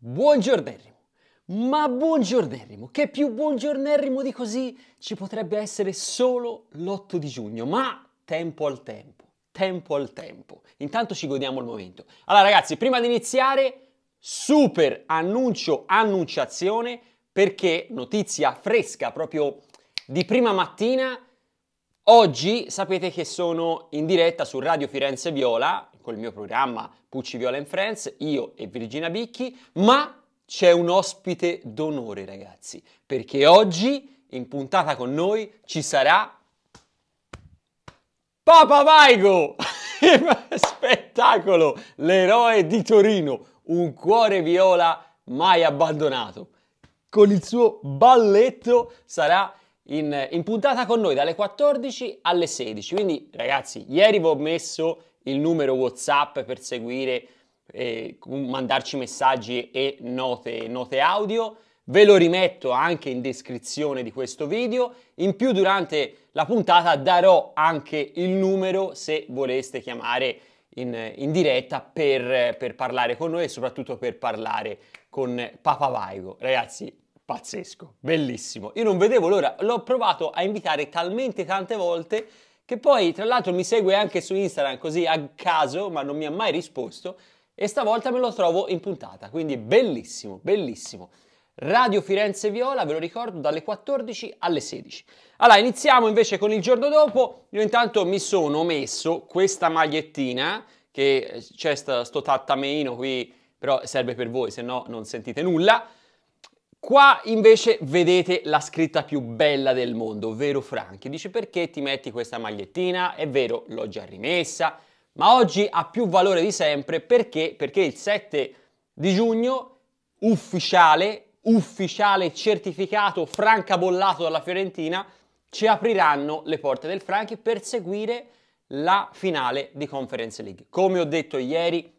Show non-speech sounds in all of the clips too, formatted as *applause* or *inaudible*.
Buongiornerrimo, ma buongiornerrimo, che più buongiornerrimo di così ci potrebbe essere solo l'8 di giugno, ma tempo al tempo, tempo al tempo. Intanto ci godiamo il momento. Allora ragazzi, prima di iniziare, super annuncio, annunciazione, perché notizia fresca proprio di prima mattina, oggi sapete che sono in diretta su Radio Firenze Viola, col mio programma Pucci Viola in Friends, io e Virginia Bicchi, ma c'è un ospite d'onore ragazzi, perché oggi in puntata con noi ci sarà Papa Vaigo! *laughs* Spettacolo! L'eroe di Torino, un cuore viola mai abbandonato. Con il suo balletto sarà in, in, puntata con noi dalle 14 alle 16. Quindi ragazzi, ieri vi ho messo il numero WhatsApp per seguire, eh, mandarci messaggi e note, note audio. Ve lo rimetto anche in descrizione di questo video. In più durante la puntata darò anche il numero se voleste chiamare in, in diretta per, per, parlare con noi e soprattutto per parlare con Papa Vaigo. Ragazzi, pazzesco, bellissimo. Io non vedevo l'ora, l'ho provato a invitare talmente tante volte che poi tra l'altro mi segue anche su Instagram così a caso, ma non mi ha mai risposto, e stavolta me lo trovo in puntata, quindi bellissimo, bellissimo. Radio Firenze Viola, ve lo ricordo, dalle 14 alle 16. Allora, iniziamo invece con il giorno dopo. Io intanto mi sono messo questa magliettina, che c'è sto, tattameino qui, però serve per voi, se no non sentite nulla. Qua invece vedete la scritta più bella del mondo, ovvero Franchi. Dice perché ti metti questa magliettina? È vero, l'ho già rimessa, ma oggi ha più valore di sempre perché? Perché il 7 di giugno ufficiale, ufficiale certificato, franca bollato dalla Fiorentina, ci apriranno le porte del Franchi per seguire la finale di Conference League. Come ho detto ieri,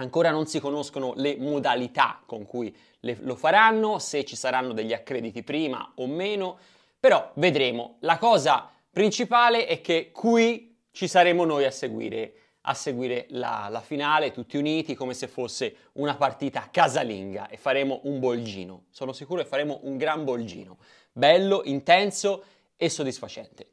Ancora non si conoscono le modalità con cui le, lo faranno, se ci saranno degli accrediti prima o meno, però vedremo. La cosa principale è che qui ci saremo noi a seguire, a seguire la, la finale, tutti uniti, come se fosse una partita casalinga e faremo un bolgino. Sono sicuro che faremo un gran bolgino, bello, intenso e soddisfacente.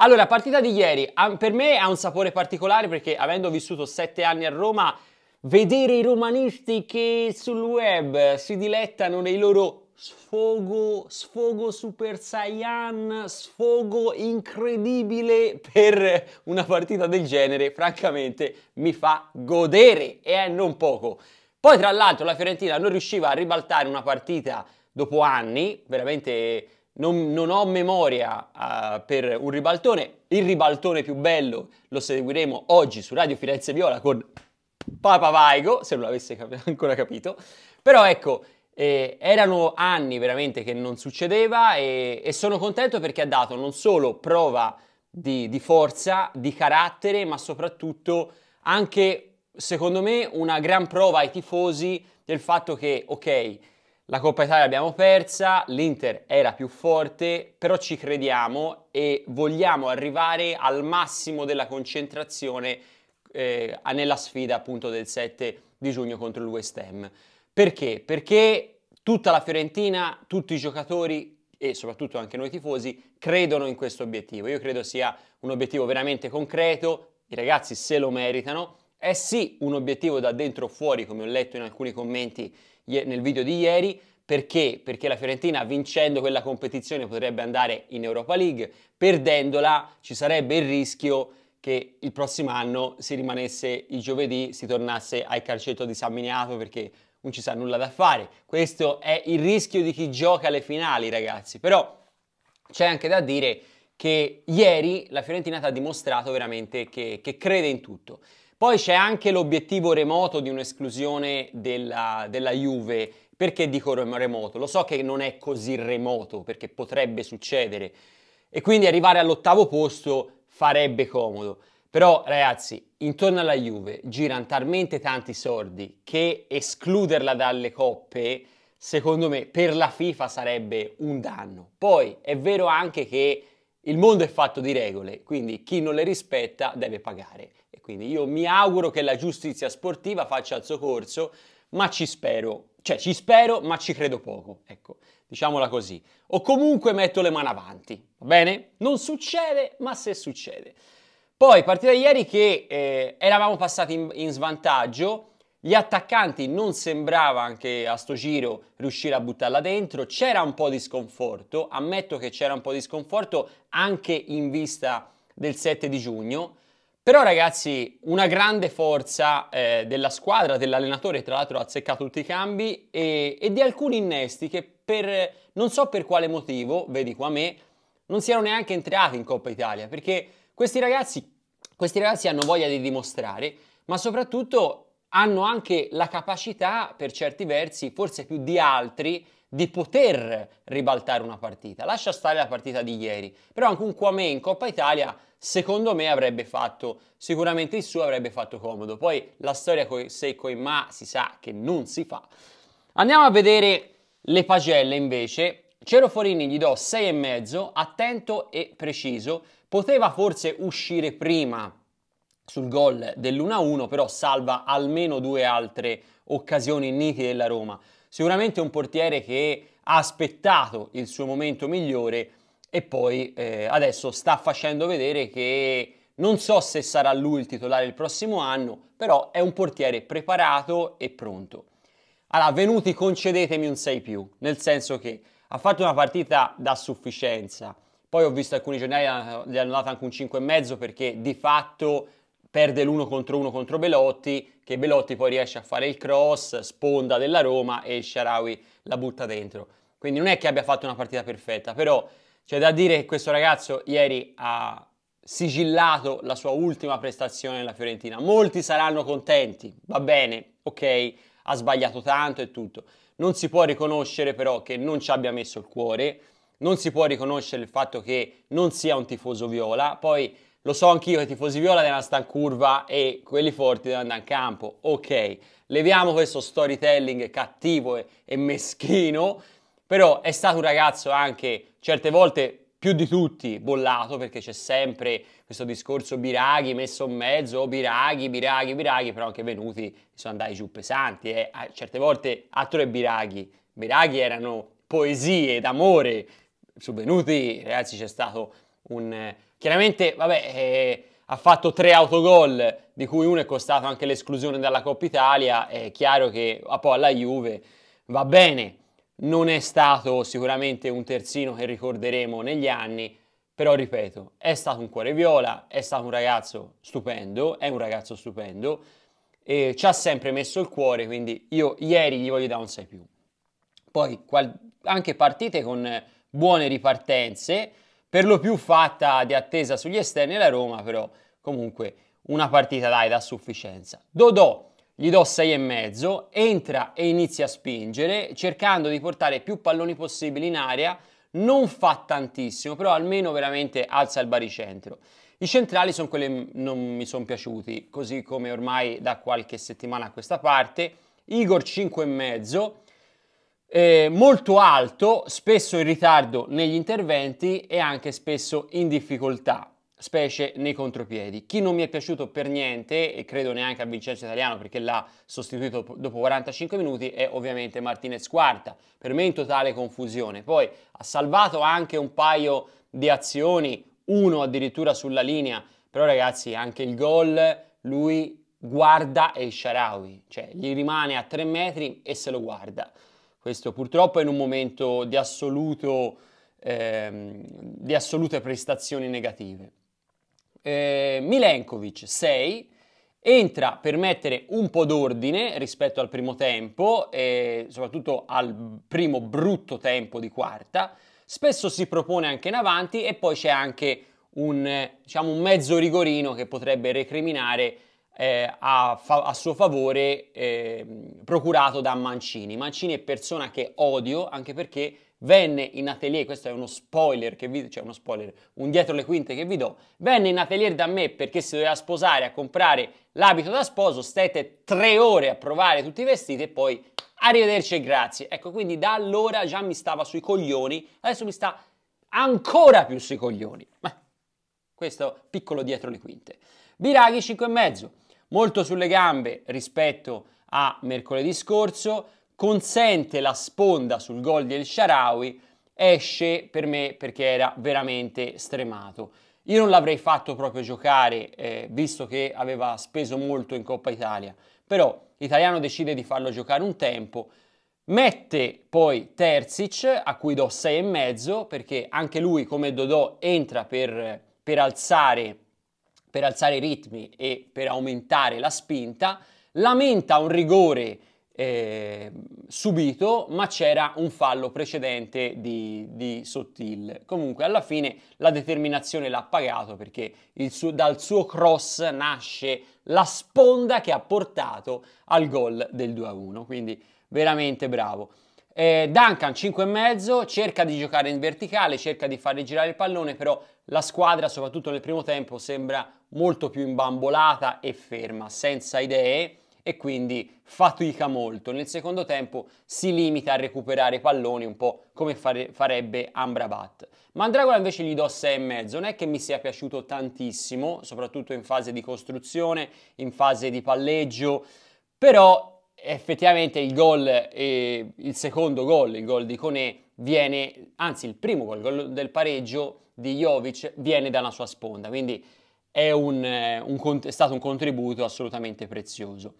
Allora, la partita di ieri per me ha un sapore particolare perché avendo vissuto sette anni a Roma Vedere i romanisti che sul web si dilettano nei loro sfogo, sfogo super saiyan, sfogo incredibile per una partita del genere, francamente mi fa godere e è non poco. Poi tra l'altro la Fiorentina non riusciva a ribaltare una partita dopo anni, veramente non, non ho memoria uh, per un ribaltone, il ribaltone più bello lo seguiremo oggi su Radio Firenze Viola con Papa Vaigo, se non l'avesse cap- *laughs* ancora capito. Però ecco, eh, erano anni veramente che non succedeva e, e, sono contento perché ha dato non solo prova di, di forza, di carattere, ma soprattutto anche, secondo me, una gran prova ai tifosi del fatto che, ok, la Coppa Italia l'abbiamo persa, l'Inter era più forte, però ci crediamo e vogliamo arrivare al massimo della concentrazione eh, nella sfida appunto del 7 di giugno contro il West Ham. Perché? Perché tutta la Fiorentina, tutti i giocatori e soprattutto anche noi tifosi credono in questo obiettivo. Io credo sia un obiettivo veramente concreto, i ragazzi se lo meritano. È sì un obiettivo da dentro o fuori, come ho letto in alcuni commenti nel video di ieri, perché? Perché la Fiorentina vincendo quella competizione potrebbe andare in Europa League, perdendola ci sarebbe il rischio che il prossimo anno si rimanesse il giovedì, si tornasse al calcetto di San Miniato perché non ci sa nulla da fare. Questo è il rischio di chi gioca alle finali, ragazzi. Però c'è anche da dire che ieri la Fiorentina ha dimostrato veramente che, che crede in tutto. Poi c'è anche l'obiettivo remoto di un'esclusione della, della, Juve. Perché dico remoto? Lo so che non è così remoto, perché potrebbe succedere. E quindi arrivare all'ottavo posto farebbe comodo. Però ragazzi, intorno alla Juve girano talmente tanti sordi che escluderla dalle coppe, secondo me, per la FIFA sarebbe un danno. Poi è vero anche che il mondo è fatto di regole, quindi chi non le rispetta deve pagare. E quindi io mi auguro che la giustizia sportiva faccia il suo corso, ma ci spero cioè, ci spero, ma ci credo poco, ecco, diciamola così. O comunque metto le mani avanti, va bene? Non succede, ma se succede. Poi, partita partire ieri che eh, eravamo passati in, in svantaggio, gli attaccanti non sembrava anche a sto giro riuscire a buttarla dentro, c'era un po' di sconforto, ammetto che c'era un po' di sconforto anche in vista del 7 di giugno, però ragazzi, una grande forza eh, della squadra, dell'allenatore, tra l'altro ha azzeccato tutti i cambi e, e di alcuni innesti che per, non so per quale motivo, vedi qua me, non siano neanche entrati in Coppa Italia, perché questi ragazzi, questi ragazzi hanno voglia di dimostrare, ma soprattutto hanno anche la capacità, per certi versi, forse più di altri, di poter ribaltare una partita. Lascia stare la partita di ieri, però anche un Quame in Coppa Italia secondo me avrebbe fatto sicuramente il suo, avrebbe fatto comodo. Poi la storia coi secco e ma si sa che non si fa. Andiamo a vedere le pagelle invece. Cero Forini gli do 6,5, attento e preciso. Poteva forse uscire prima sul gol dell'1-1, però salva almeno due altre occasioni nitide della Roma. Sicuramente un portiere che ha aspettato il suo momento migliore e poi eh, adesso sta facendo vedere che non so se sarà lui il titolare il prossimo anno, però è un portiere preparato e pronto. Allora, Venuti concedetemi un 6 più, nel senso che ha fatto una partita da sufficienza. Poi ho visto alcuni giornali eh, gli hanno dato anche un 5,5 perché di fatto perde l'uno contro uno contro Belotti, che Belotti poi riesce a fare il cross, sponda della Roma e Sharawi la butta dentro. Quindi non è che abbia fatto una partita perfetta, però c'è da dire che questo ragazzo ieri ha sigillato la sua ultima prestazione nella Fiorentina. Molti saranno contenti, va bene, ok, ha sbagliato tanto e tutto. Non si può riconoscere però che non ci abbia messo il cuore, non si può riconoscere il fatto che non sia un tifoso viola, poi lo so anch'io che i tifosi viola devono stare in curva e quelli forti devono andare in campo. Ok, leviamo questo storytelling cattivo e, e meschino, però è stato un ragazzo anche certe volte più di tutti bollato perché c'è sempre questo discorso Biraghi messo in mezzo, oh, Biraghi, Biraghi, Biraghi, però anche venuti sono andati giù pesanti, eh. certe volte altro è Biraghi, Biraghi erano poesie d'amore, su Venuti ragazzi c'è stato un... Chiaramente, vabbè, eh, ha fatto tre autogol, di cui uno è costato anche l'esclusione dalla Coppa Italia, è chiaro che ah, poi alla Juve va bene, non è stato sicuramente un terzino che ricorderemo negli anni, però ripeto, è stato un cuore viola, è stato un ragazzo stupendo, è un ragazzo stupendo, e ci ha sempre messo il cuore, quindi io ieri gli voglio dare un 6 più. Poi qual- anche partite con buone ripartenze, per lo più fatta di attesa sugli esterni la Roma, però comunque una partita dai da sufficienza. Dodò gli do 6,5, entra e inizia a spingere cercando di portare più palloni possibili in area, non fa tantissimo, però almeno veramente alza il baricentro. I centrali sono quelli che non mi sono piaciuti, così come ormai da qualche settimana a questa parte. Igor 5,5 eh, molto alto, spesso in ritardo negli interventi e anche spesso in difficoltà, specie nei contropiedi. Chi non mi è piaciuto per niente, e credo neanche a Vincenzo Italiano perché l'ha sostituito dopo 45 minuti, è ovviamente Martinez Quarta. Per me in totale confusione. Poi ha salvato anche un paio di azioni, uno addirittura sulla linea, però ragazzi anche il gol lui guarda il Sharawi, cioè gli rimane a 3 metri e se lo guarda. Questo purtroppo è in un momento di, assoluto, ehm, di assolute prestazioni negative. Eh, Milenkovic 6 entra per mettere un po' d'ordine rispetto al primo tempo e soprattutto al primo brutto tempo di quarta. Spesso si propone anche in avanti e poi c'è anche un, diciamo, un mezzo rigorino che potrebbe recriminare eh, a, fa- a, suo favore eh, procurato da Mancini. Mancini è persona che odio anche perché venne in atelier, questo è uno spoiler che vi cioè uno spoiler, un dietro le quinte che vi do, venne in atelier da me perché si doveva sposare a comprare l'abito da sposo, stette tre ore a provare tutti i vestiti e poi arrivederci e grazie. Ecco, quindi da allora già mi stava sui coglioni, adesso mi sta ancora più sui coglioni. Ma questo piccolo dietro le quinte. Biraghi 5,5 molto sulle gambe rispetto a mercoledì scorso, consente la sponda sul gol del Sharawi, esce per me perché era veramente stremato. Io non l'avrei fatto proprio giocare, eh, visto che aveva speso molto in Coppa Italia, però l'italiano decide di farlo giocare un tempo, mette poi Terzic, a cui do 6,5, perché anche lui, come Dodò, entra per, per alzare per alzare i ritmi e per aumentare la spinta, lamenta un rigore eh, subito, ma c'era un fallo precedente di, di, Sottil. Comunque, alla fine la determinazione l'ha pagato perché il suo, dal suo cross nasce la sponda che ha portato al gol del 2-1. Quindi, veramente bravo. Eh, Duncan 5,5 cerca di giocare in verticale, cerca di fare girare il pallone, però la squadra, soprattutto nel primo tempo, sembra molto più imbambolata e ferma, senza idee e quindi fatica molto. Nel secondo tempo si limita a recuperare palloni un po' come fare, farebbe Amrabat. Mandragola invece gli do 6,5, non è che mi sia piaciuto tantissimo, soprattutto in fase di costruzione, in fase di palleggio, però effettivamente il gol, eh, il secondo gol, il gol di Conè, viene, anzi il primo gol, il gol del pareggio di Jovic viene dalla sua sponda, quindi è, un, eh, un, è stato un contributo assolutamente prezioso.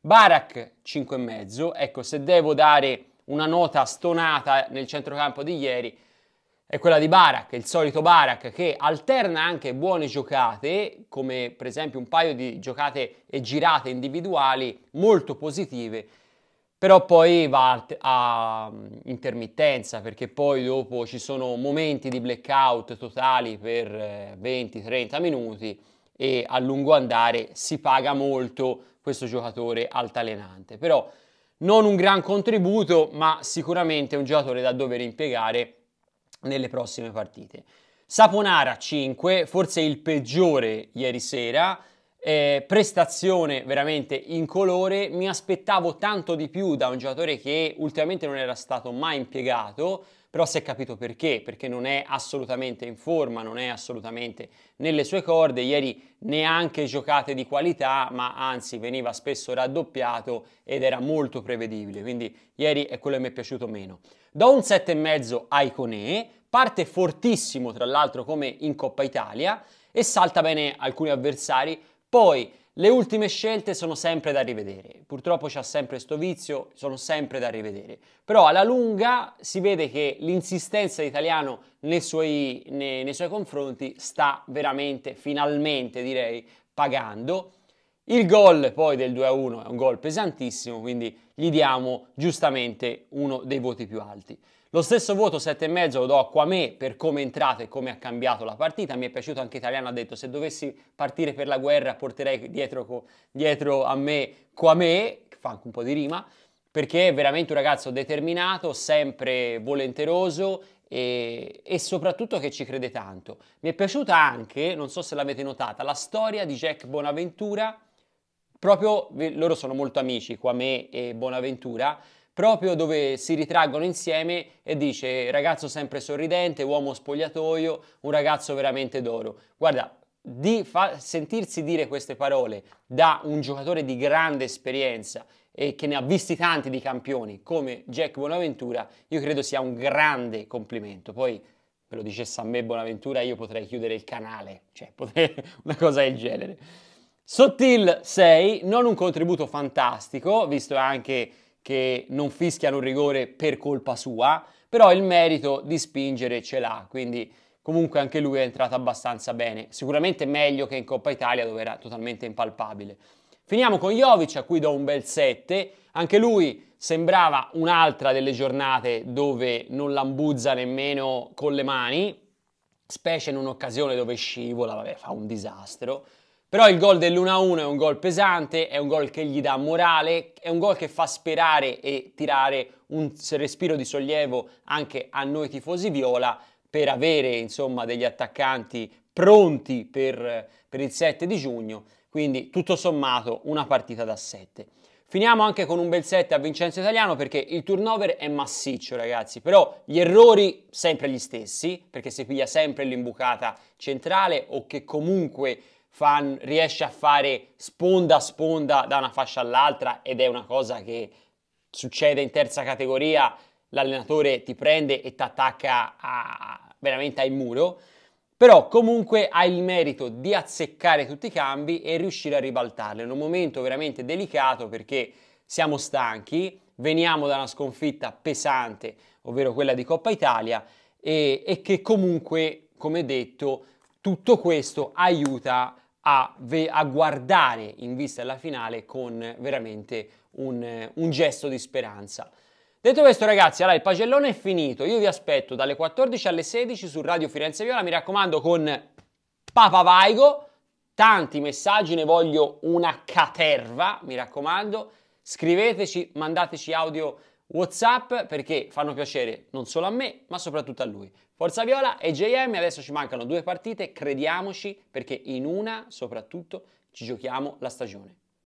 Barak 5,5, ecco se devo dare una nota stonata nel centrocampo di ieri, è quella di Barak, il solito Barak che alterna anche buone giocate, come per esempio un paio di giocate e girate individuali molto positive, però poi va a mm, intermittenza perché poi dopo ci sono momenti di blackout totali per 20-30 eh, minuti e a lungo andare si paga molto questo giocatore altalenante. Però non un gran contributo, ma sicuramente un giocatore da dover impiegare nelle prossime partite. Saponara 5, forse il peggiore ieri sera, eh, prestazione veramente incolore, mi aspettavo tanto di più da un giocatore che ultimamente non era stato mai impiegato, però si è capito perché, perché non è assolutamente in forma, non è assolutamente nelle sue corde, ieri neanche giocate di qualità, ma anzi veniva spesso raddoppiato ed era molto prevedibile, quindi ieri è quello che mi è piaciuto meno. Do un 7,5 a Iconé, parte fortissimo tra l'altro come in Coppa Italia e salta bene alcuni avversari, poi le ultime scelte sono sempre da rivedere, purtroppo c'è sempre questo vizio, sono sempre da rivedere, però alla lunga si vede che l'insistenza di Italiano nei suoi, nei, nei suoi confronti sta veramente, finalmente direi, pagando. Il gol poi del 2-1 è un gol pesantissimo, quindi gli diamo giustamente uno dei voti più alti. Lo stesso voto 7,5 lo do a Quame per come è entrato e come ha cambiato la partita. Mi è piaciuto anche Italiano, ha detto se dovessi partire per la guerra porterei dietro, dietro a me Quame, che fa anche un po' di rima, perché è veramente un ragazzo determinato, sempre volenteroso e, e, soprattutto che ci crede tanto. Mi è piaciuta anche, non so se l'avete notata, la storia di Jack Bonaventura, proprio loro sono molto amici, Quame e Bonaventura, proprio dove si ritraggono insieme e dice ragazzo sempre sorridente, uomo spogliatoio, un ragazzo veramente d'oro. Guarda, di sentirsi dire queste parole da un giocatore di grande esperienza e che ne ha visti tanti di campioni come Jack Bonaventura, io credo sia un grande complimento. Poi ve lo dice a me Bonaventura, io potrei chiudere il canale, cioè potrei, *laughs* una cosa del genere. Sottil 6, non un contributo fantastico, visto anche che non fischiano un rigore per colpa sua, però il merito di spingere ce l'ha, quindi comunque anche lui è entrato abbastanza bene, sicuramente meglio che in Coppa Italia dove era totalmente impalpabile. Finiamo con Jovic a cui do un bel 7, anche lui sembrava un'altra delle giornate dove non lambuzza nemmeno con le mani, specie in un'occasione dove scivola, vabbè fa un disastro, però il gol dell'1-1 è un gol pesante, è un gol che gli dà morale, è un gol che fa sperare e tirare un respiro di sollievo anche a noi tifosi viola per avere insomma degli attaccanti pronti per, per il 7 di giugno. Quindi tutto sommato una partita da 7. Finiamo anche con un bel 7 a Vincenzo Italiano perché il turnover è massiccio ragazzi, però gli errori sempre gli stessi, perché si piglia sempre l'imbucata centrale o che comunque fan, riesce a fare sponda a sponda da una fascia all'altra ed è una cosa che succede in terza categoria, l'allenatore ti prende e ti attacca veramente al muro, però comunque ha il merito di azzeccare tutti i cambi e riuscire a ribaltarli. È un momento veramente delicato perché siamo stanchi, veniamo da una sconfitta pesante, ovvero quella di Coppa Italia, e, e che comunque, come detto, tutto questo aiuta a, a, guardare in vista della finale con veramente un, un gesto di speranza. Detto questo ragazzi, allora il pagellone è finito, io vi aspetto dalle 14 alle 16 su Radio Firenze Viola, mi raccomando con Papa Vaigo, tanti messaggi, ne voglio una caterva, mi raccomando, scriveteci, mandateci audio Whatsapp perché fanno piacere non solo a me ma soprattutto a lui. Forza Viola e JM, adesso ci mancano due partite, crediamoci perché in una soprattutto ci giochiamo la stagione.